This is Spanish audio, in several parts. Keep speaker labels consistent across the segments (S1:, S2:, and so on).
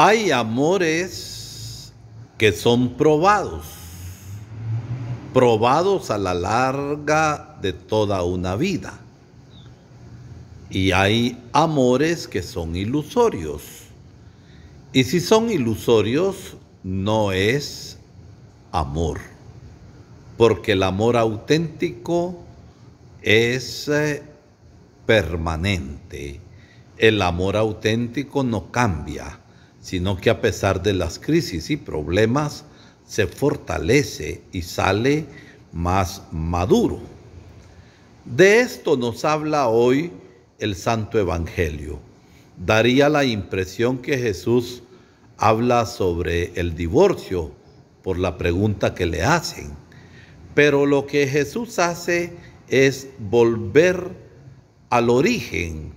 S1: Hay amores que son probados, probados a la larga de toda una vida. Y hay amores que son ilusorios. Y si son ilusorios, no es amor. Porque el amor auténtico es eh, permanente. El amor auténtico no cambia sino que a pesar de las crisis y problemas, se fortalece y sale más maduro. De esto nos habla hoy el Santo Evangelio. Daría la impresión que Jesús habla sobre el divorcio por la pregunta que le hacen, pero lo que Jesús hace es volver al origen,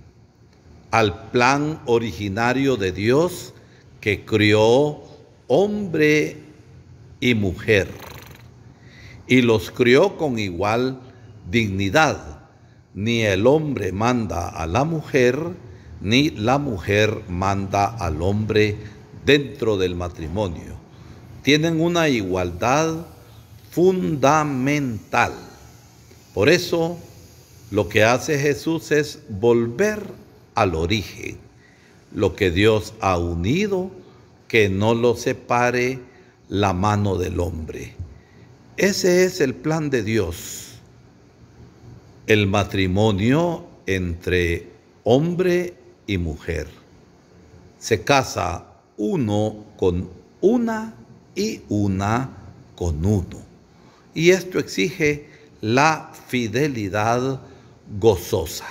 S1: al plan originario de Dios, que crió hombre y mujer, y los crió con igual dignidad. Ni el hombre manda a la mujer, ni la mujer manda al hombre dentro del matrimonio. Tienen una igualdad fundamental. Por eso, lo que hace Jesús es volver al origen lo que Dios ha unido, que no lo separe la mano del hombre. Ese es el plan de Dios. El matrimonio entre hombre y mujer. Se casa uno con una y una con uno. Y esto exige la fidelidad gozosa.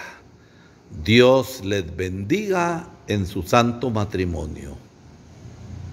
S1: Dios les bendiga en su santo matrimonio.